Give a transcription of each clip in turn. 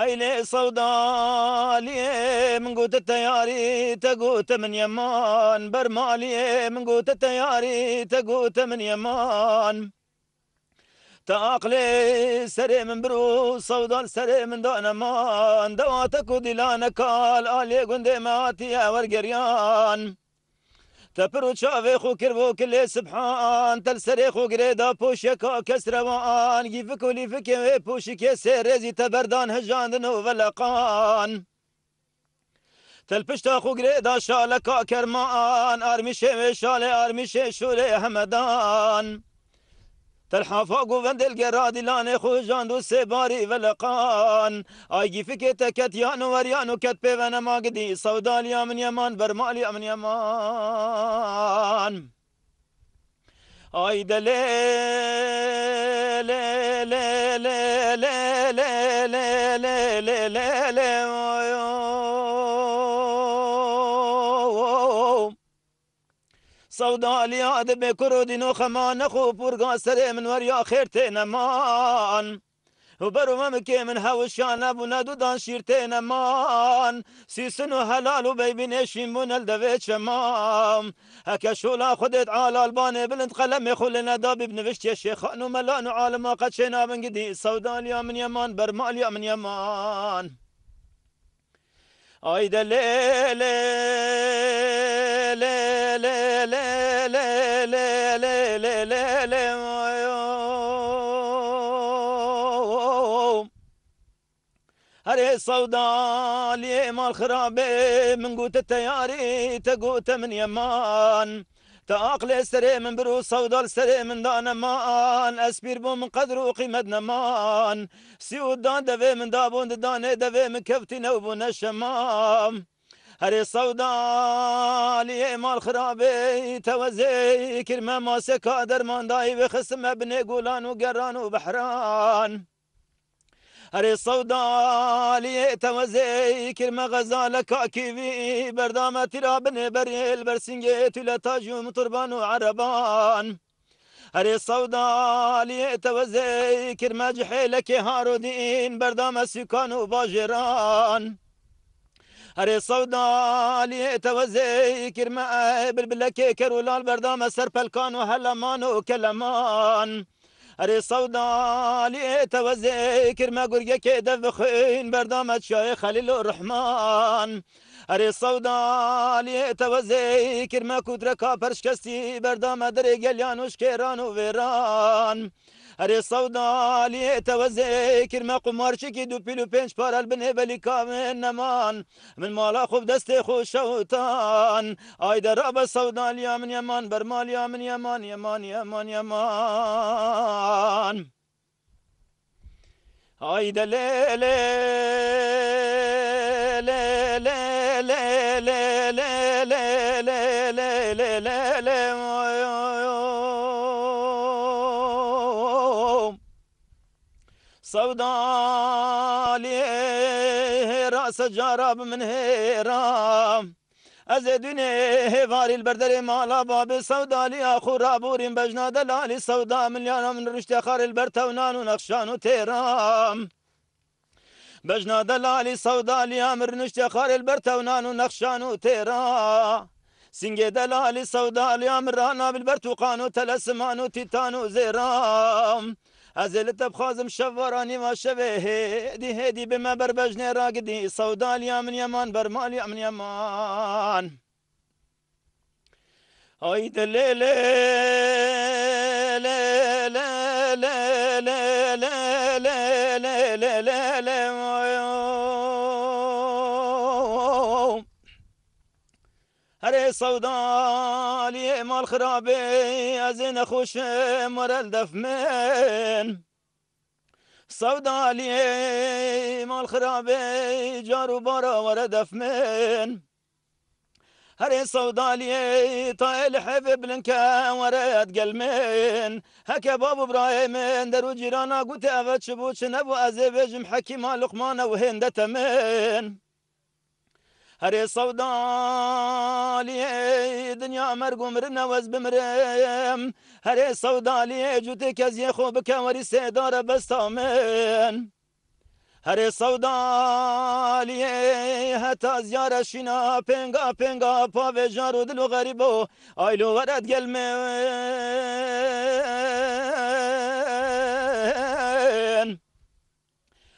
أيلي صودا لي من قوت التياري تقوت من يمان برمالي من قوت التياري تقوت من يمان تاقلي سري من برو صودا سري من دون مان دواتك ودلانك الي قندي ماتي يا ورقريان تپر و چاوه خو کرو کلی سبحان تل سر خو گره دا پوش یکا کس روان گی فکو لی فکو پوشی که سرزی تبردان هجان دنو ولقان تلپشتا خو گره دا شالکا کرمان آرمیشه شاله آرمیشه شوله همدان تلحافا قوفند جرادي لان خوجان دو سباري ولقان ايجي فكي تكت يانو وريانو كت بيوانا ما قدي سودال يا يمان برمال يا يمان اي دليل لا لا لا لا لا لا لا لا سودا لیاد به کرو دینو خمان خو پرگا سر من وریا خیر نمان و برو که من هوشان ابو ندودان شیر نمان سیسن و حلال و بیبین شیمون الدوی چمام هکه شولا خودت عالال بانه بلند قلم خول ندابی بنوشتی شیخان و ملان و عالما قد شنا من گدی سودالیا من یمان برمالیا من یمان آی لیلی هري الصودا لي مال خرابي من قوت التياري تقوت من يمان تاقل سري من برو صودا سري من دانا مان اسبير بو من قدر وقيمتنا مان سيود دان دفي من دابون داني دفي من كفتي نوب نشمام هر سودا لي مال خرابي توزي كلمة ماسك درمان داي بخسم ابني قولان وقران وبحران هري صودا لي توزي كلمة غزالة كاكيبي بردامة ترابن بريل برسنجي تلا تاجو مطربان وعربان هري صودا لي توزي كلمة جحيلك هارودين بردامة و باجران هري صودا لي توزي كرما بالبلكي كرولان بردام سر بلكان وهلمان وكلمان هري صودا لي توزي كرما قرقة كده بخين بردام شاي خليل الرحمن هري صودا لي توزي كرما كودركا برشكستي بردام دري قليان وشكيران وفيران هر صودا لی توزه ما قمار شکی دو پیلو پنج پارل بنه بلی کامن نمان من مالا خوب دست خوش شوتان آی در آب لي لیامن یمان برمال یامن یمان یمان یمان یمان آی دلیلی لا لا لا لا لا لا لا لا لا سودا لي رأس جرب من هيرام أزدني فاري البردري مالا باب سودا لي أخو رابورين بجنا دلالي سودا مليانا من رشد خار البرتا ونان ونقشان وتيرام بجنا دلالي سودا لي آمر رشد خار البرتا ونان ونقشان وتيرام سنجي دلالي سودا لي آمر رانا بالبرتو بالبرتقان وتلسمان وتيتان وزيرام ازلت بخازم شفراني ما شبه هدي هدي بما بربجني راقدي صودا يا من يمان برمال يا من يمان هاي دليلي لا لا لا لا لا لا لا لا لا هر سودا لی مال از ازين خوش مرل دفمن سودا لی مال خرابی جارو بارا ورا دفمن هر سودا لي طايل حبيب لنكا ورا قلمين هكا باب ابراهيم درو جيرانا قلت افتش بوش نبو ازيبج محكي ما لقمان وهند تمن هەرێ سەوداالێ دنیا مەرگ و مرنە وەز بمرم هەرێ سەوداالێ جوتێ کەزیە خۆ بکەوەری سێدارە بەستا من. هەرێ سەودالیێ هەتا زیارە شینا پێنگا پێنگا پاێژار و دل و غەری بۆ ئایلۆوەرەت گەلمێ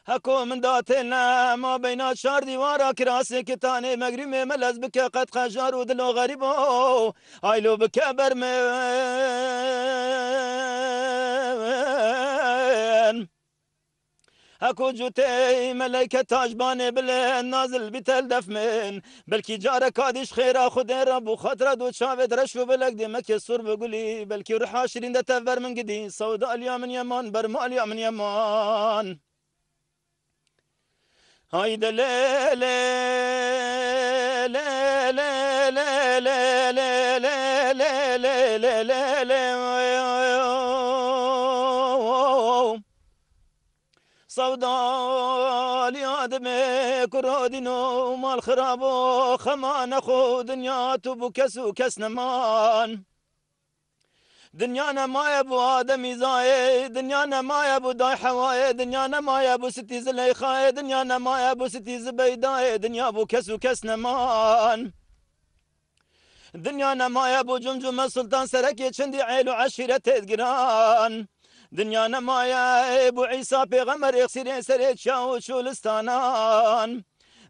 هکو من داتنا ما بینا چار دیوارا کراسی کتانی مگریم ملز بکه قد خجار و دلو غریبو آیلو بکه برمن اكو جوتي ملائكة تاجبان بلين نازل بتل دفمين بلكي جارك هاديش خيرا خدين ربو خاطر دو شافت رشو بلك دي مكي صور بقولي بلكي روح عشرين ده تفر من قدي سودا اليا من يمان برماليا من يمان Hayda لا لا لا لا لا لا لا لا لا لا لا لا لا صودا لادم كرودين ومال خرابو خمان اخو دنيا تبو كسو كسنمان دنيانا ما ابو آدم زاي دنيانا ما ابو داي حواي دنيانا ما ابو ستي زليخاي دنيانا ما ابو ستي زبيدا دنيا بو كس وكس نمان دنيانا ما ابو جمجمة سلطان سركي چندي عيل وعشيرة تدقران دنيانا ما ابو عيسى بيغمر يخسيرين سريت شاو شولستانان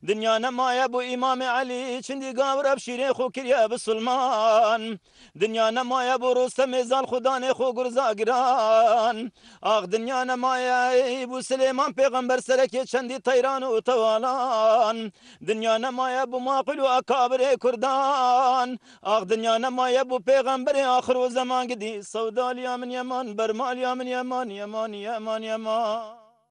دنيا نمايا ابو إمام علي چندي قاور أبشيري خو كريا بسلمان دنيا نمايا بو رستم زال خدان خو قرزا قران آغ دنيا نمايا ابو سليمان پیغمبر سركي چندي طيران و توالان دنيا نمايا ابو ماقل و أكابر كردان آغ دنيا نمايا ابو پیغمبر آخر و زمان قدي سوداليا يمن يمان يمن, يمن, يمن, يمن, يمن, يمان, يمان